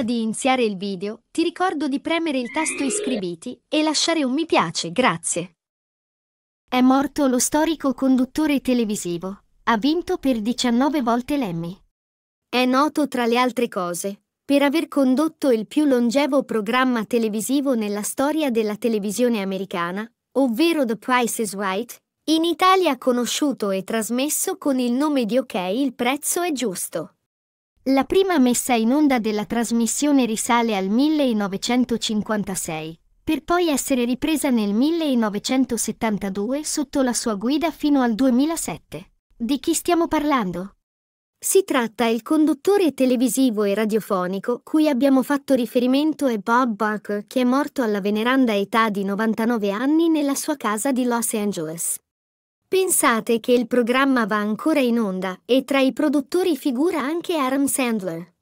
Prima di iniziare il video, ti ricordo di premere il tasto iscriviti e lasciare un mi piace, grazie. È morto lo storico conduttore televisivo. Ha vinto per 19 volte l'Emmy. È noto tra le altre cose per aver condotto il più longevo programma televisivo nella storia della televisione americana, ovvero The Price is Right, in Italia conosciuto e trasmesso con il nome di Ok il prezzo è giusto. La prima messa in onda della trasmissione risale al 1956, per poi essere ripresa nel 1972 sotto la sua guida fino al 2007. Di chi stiamo parlando? Si tratta il conduttore televisivo e radiofonico cui abbiamo fatto riferimento è Bob Barker che è morto alla veneranda età di 99 anni nella sua casa di Los Angeles. Pensate che il programma va ancora in onda e tra i produttori figura anche Adam Sandler.